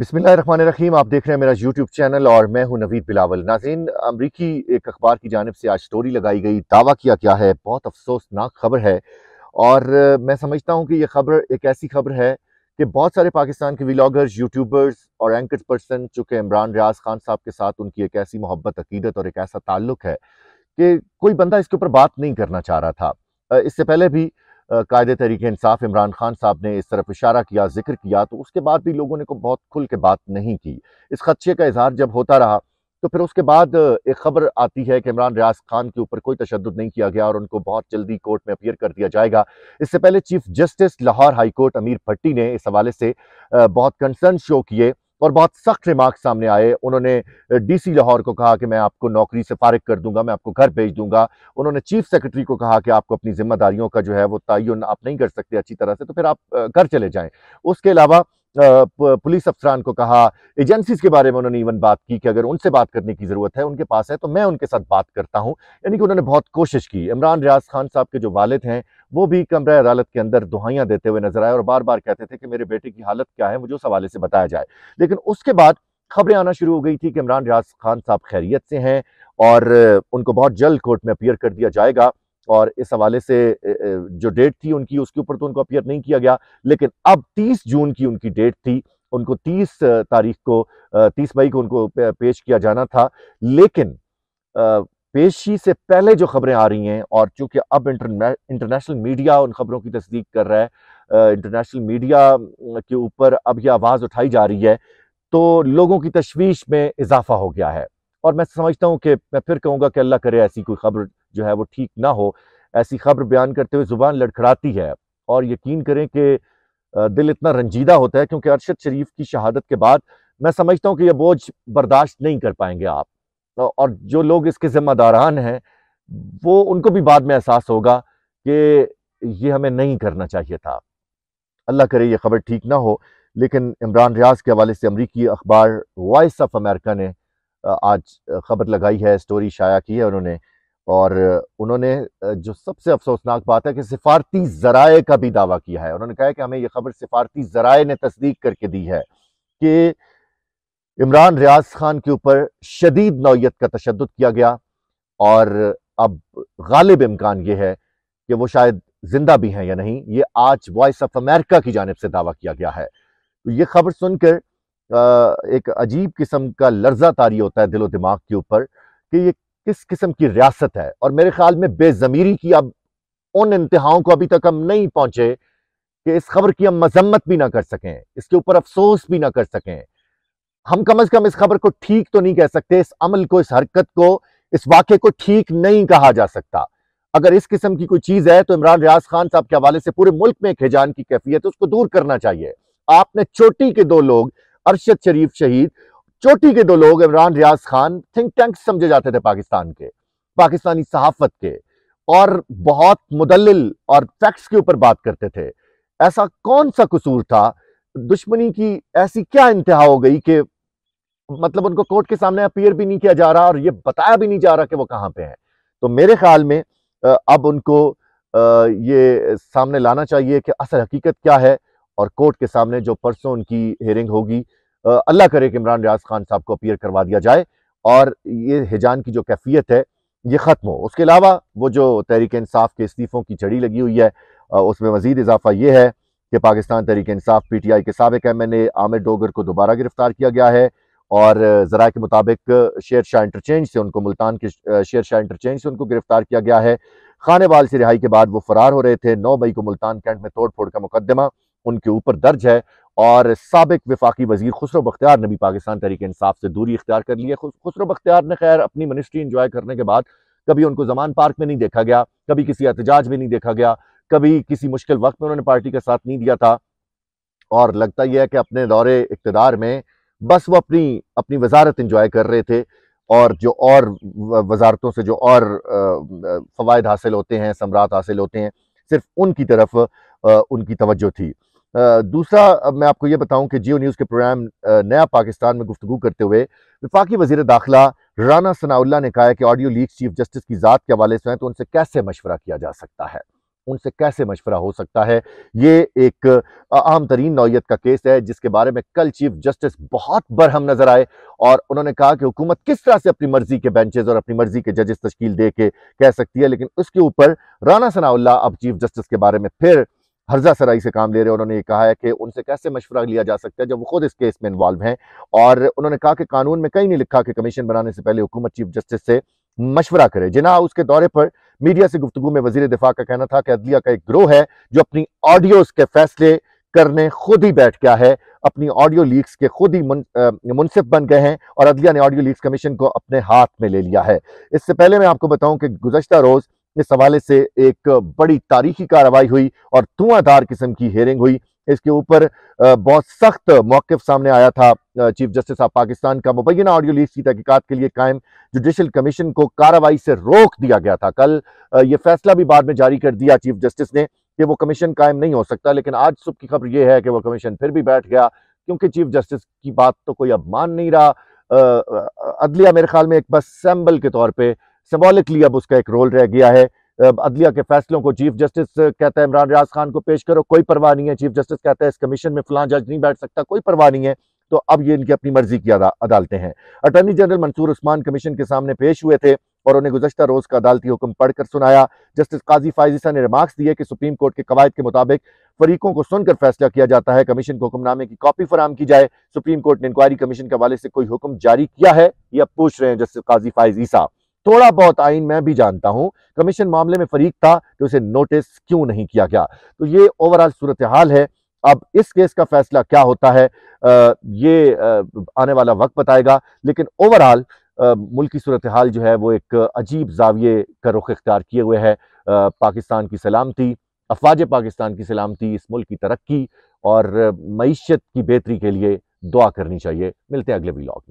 बिसमीम आप देख रहे हैं मेरा यूट्यूब चैनल और मैं हूं नवीद बिलावल नाजीन अमरीकी एक अखबार की जानब से आज स्टोरी लगाई गई दावा किया गया है बहुत अफसोसनाक खबर है और मैं समझता हूं कि यह खबर एक ऐसी खबर है कि बहुत सारे पाकिस्तान के व्लागर्स यूट्यूबर्स और एंकर पर्सन चूँकि इमरान रियाज खान साहब के साथ उनकी एक ऐसी मोहब्बत अकीदत और एक ऐसा ताल्लुक है कि कोई बंदा इसके ऊपर बात नहीं करना चाह रहा था इससे पहले भी कायदे तरीके इंसाफ इमरान खान साहब ने इस तरफ इशारा किया जिक्र किया तो उसके बाद भी लोगों ने को बहुत खुल के बात नहीं की इस खदशे का इजहार जब होता रहा तो फिर उसके बाद एक खबर आती है कि इमरान रियाज खान के ऊपर कोई तशद नहीं किया गया और उनको बहुत जल्दी कोर्ट में अपियर कर दिया जाएगा इससे पहले chief justice Lahore high court Amir Bhatti ने इस हवाले से बहुत कंसर्न शो किए और बहुत सख्त रिमार्क सामने आए उन्होंने डीसी लाहौर को कहा कि मैं आपको नौकरी से फारिग कर दूंगा मैं आपको घर भेज दूंगा उन्होंने चीफ सेक्रेटरी को कहा कि आपको अपनी जिम्मेदारियों का जो है वो तयन आप नहीं कर सकते अच्छी तरह से तो फिर आप घर चले जाएं उसके अलावा पुलिस अफसरान को कहा एजेंसीज के बारे में उन्होंने इवन बात की कि अगर उनसे बात करने की ज़रूरत है उनके पास है तो मैं उनके साथ बात करता हूँ यानी कि उन्होंने बहुत कोशिश की इमरान रियाज खान साहब के जो वालद हैं वो भी कमरा अदालत के अंदर दुहाइयाँ देते हुए नजर आए और बार बार कहते थे कि मेरे बेटे की हालत क्या है मुझे उस हवाले से बताया जाए लेकिन उसके बाद खबरें आना शुरू हो गई थी कि इमरान रियाज खान साहब खैरियत से हैं और उनको बहुत जल्द कोर्ट में अपियर कर दिया जाएगा और इस हवाले से जो डेट थी उनकी उसके ऊपर तो उनको अपियर नहीं किया गया लेकिन अब 30 जून की उनकी डेट थी उनको 30 तारीख को 30 मई को उनको पेश किया जाना था लेकिन पेशी से पहले जो खबरें आ रही हैं और चूंकि अब इंटरनेशनल मीडिया उन खबरों की तस्दीक कर रहा है इंटरनेशनल मीडिया के ऊपर अब यह आवाज़ उठाई जा रही है तो लोगों की तशवीश में इजाफा हो गया है और मैं समझता हूँ कि मैं फिर कहूँगा कि अल्लाह करे ऐसी कोई खबर जो है वो ठीक ना हो ऐसी खबर बयान करते हुए ज़ुबान लड़खड़ाती है और यकीन करें कि दिल इतना रंजीदा होता है क्योंकि अरशद शरीफ की शहादत के बाद मैं समझता हूँ कि यह बोझ बर्दाश्त नहीं कर पाएंगे आप तो और जो लोग इसके ज़िम्मेदारान हैं वो उनको भी बाद में एहसास होगा कि ये हमें नहीं करना चाहिए था अल्लाह करे ये खबर ठीक ना हो लेकिन इमरान रियाज के हवाले से अमरीकी अखबार वॉइस ऑफ अमेरिका ने आज खबर लगाई है स्टोरी शाया की है उन्होंने और उन्होंने जो सबसे अफसोसनाक बात है कि सिफारती ज़राए का भी दावा किया है उन्होंने कहा है कि हमें यह खबर सिफारती ज़राए ने तस्दीक करके दी है कि इमरान रियाज खान के ऊपर शदीद नौीयत का तशद किया गया और अब गालिब इम्कान ये है कि वो शायद जिंदा भी हैं या नहीं ये आज वॉइस ऑफ अमेरिका की जानब से दावा किया गया है तो ये खबर सुनकर एक अजीब किस्म का लर्जा तारी होता है दिलो दिमाग के ऊपर कि ये किस किस्म की रियासत है और मेरे ख्याल में बेज़मीरी की अब उन इंतहाओं को अभी तक हम नहीं पहुंचे कि इस खबर की हम मजम्मत भी ना कर सकें इसके ऊपर अफसोस भी ना कर सकें हम कम अज़ कम इस खबर को ठीक तो नहीं कह सकते इस अमल को इस हरकत को इस वाक्य को ठीक नहीं कहा जा सकता अगर इस किस्म की कोई चीज़ है तो इमरान रियाज खान साहब के हवाले से पूरे मुल्क में एक हैजान की कैफियत है उसको दूर करना चाहिए आपने चोटी के दो लोग अरशद शरीफ शहीद चोटी के दो लोग इमरान रियाज खान थिंक टैंक समझे जाते थे पाकिस्तान के पाकिस्तानी सहाफत के और बहुत मुदलिल और फैक्ट्स के ऊपर बात करते थे ऐसा कौन सा कसूर था दुश्मनी की ऐसी क्या इंतहा हो गई कि मतलब उनको कोर्ट के सामने अपीयर भी नहीं किया जा रहा और ये बताया भी नहीं जा रहा कि वो कहाँ पे हैं तो मेरे ख्याल में अब उनको ये सामने लाना चाहिए कि असल हकीकत क्या है और कोर्ट के सामने जो परसों उनकी हेयरिंग होगी अल्लाह करे कि इमरान रियाज खान साहब को अपीयर करवा दिया जाए और ये हिजान की जो कैफियत है ये ख़त्म हो उसके अलावा वो जो तहरीक इंसाफ के इस्तीफ़ों की झड़ी लगी हुई है उसमें मज़ीद इजाफा ये है कि Pakistan Tehreek Insaf P T I के सबक M N A Aamir Dogar को दोबारा गिरफ्तार किया गया है और ज़रा के मुताबिक शेर शाह इंटरचेंज से उनको मुल्तान के शेर शाह इंटरचेंज से उनको गिरफ्तार किया गया है खानेवाल से रिहाई के बाद वो फरार हो रहे थे नौ मई को मुल्तान कैंट में तोड़ फोड़ का मुकदमा उनके ऊपर दर्ज है और सबक विफाकी वजीर खुसरो बख्तियार ने भी पाकिस्तान तरीके इंसाफ से दूरी इख्तियार कर ली है खुसरो बख्तियार ने खैर अपनी मिनिस्ट्री इंजॉय करने के बाद कभी उनको जमान पार्क में नहीं देखा गया कभी किसी एहतजाज में नहीं देखा गया कभी किसी मुश्किल वक्त में उन्होंने पार्टी का साथ नहीं दिया था और लगता यह है कि अपने दौरे इकतदार में बस वो अपनी अपनी वजारत इंजॉय कर रहे थे और जो और वजारतों से जो और फ़वाद हासिल होते हैं सम्राट हासिल होते हैं सिर्फ उनकी तरफ उनकी तवज्जो थी दूसरा अब मैं आपको ये बताऊं कि जियो न्यूज़ के प्रोग्राम नया पाकिस्तान में गुफ्तु करते हुए विफाकी वजीर दाखिला राना सनाउल्ला ने कहा कि ऑडियो लीक चीफ जस्टिस की ज़ात के हवाले से हैं तो उनसे कैसे मशवरा किया जा सकता है उनसे कैसे मशवरा हो सकता है ये एक आम तरीन नौीयत का केस है जिसके बारे में कल चीफ जस्टिस बहुत बरहम नजर आए और उन्होंने कहा कि हुकूमत किस तरह से अपनी मर्जी के बेंचेज और अपनी मर्जी के जजेस तश्कील दे के कह सकती है लेकिन उसके ऊपर राना सनाउल्ला अब चीफ जस्टिस के बारे में फिर हर्जा सराई से काम ले रहे हैं उन्होंने ये कहा है कि उनसे कैसे मशवरा लिया जा सकता है जब वो खुद इस केस में इन्वॉल्व हैं और उन्होंने कहा कि कानून में कहीं नहीं लिखा कि कमीशन बनाने से पहले हुकूमत चीफ जस्टिस से मशवरा करे जिना उसके दौरे पर मीडिया से गुफ्तु में वजीर दिफा का कहना था कि अदलिया का एक ग्रोह है जो अपनी ऑडियोज के फैसले करने खुद ही बैठ गया है अपनी ऑडियो लीक्स के खुद ही मुनसिफ बन गए हैं और अदलिया ने ऑडियो लीक्स कमीशन को अपने हाथ में ले लिया है इससे पहले मैं आपको बताऊं कि गुजशत रोज़ इस हवाले से एक बड़ी तारीखी कार्रवाई हुई और धुआंधार किस्म की हेयरिंग हुई इसके ऊपर बहुत सख्त मौक़ सामने आया था चीफ जस्टिस ऑफ पाकिस्तान का मुबैना ऑडियो लीक की तहकीकत के लिए कायम जुडिशल कमीशन को कार्रवाई से रोक दिया गया था कल ये फैसला भी बाद में जारी कर दिया चीफ जस्टिस ने कि वो कमीशन कायम नहीं हो सकता लेकिन आज सुबह की खबर यह है कि वो कमीशन फिर भी बैठ गया क्योंकि चीफ जस्टिस की बात तो कोई अब मान नहीं रहा अदलिया मेरे ख्याल में एक बस सैम्बल के तौर पर सिम्बॉलिकली अब उसका एक रोल रह गया है अदलिया के फैसलों को चीफ जस्टिस कहता है इमरान रियाज खान को पेश करो कोई परवाह नहीं है चीफ जस्टिस कहता है इस कमीशन में फलां जज नहीं बैठ सकता कोई परवाह नहीं है तो अब ये इनकी अपनी मर्जी की अदालतें हैं attorney general Mansoor Usman commission के सामने पेश हुए थे और उन्हें गुजशत रोज़ का अदालती हुक्म पढ़कर सुनाया जस्टिस काजी फायजिसा ने रिमार्क्स दिए कि सुप्रीम कोर्ट के कवायद के मुताबिक फरीकों को सुनकर फैसला किया जाता है कमीशन को हुक्मनामे की कॉपी फराम की जाए सुप्रीम कोर्ट ने इंक्वायरी कमीशन के हवाले से कोई हुक्म जारी किया है अब पूछ रहे हैं जस्टिस काजी फायजीसा थोड़ा बहुत आइन मैं भी जानता हूं कमीशन मामले में फरीक था तो उसे नोटिस क्यों नहीं किया गया तो ये ओवरऑल सूरत हाल है अब इस केस का फैसला क्या होता है आ, ये आ, आने वाला वक्त बताएगा लेकिन ओवरऑल मुल्क की सूरत हाल जो है वो एक अजीब जाविये का रुख इख्तियार किए हुए है आ, पाकिस्तान की सलामती अफवाज पाकिस्तान की सलामती इस मुल्क की तरक्की और मीशत की बेहतरी के लिए दुआ करनी चाहिए मिलते हैं अगले ब्लॉग में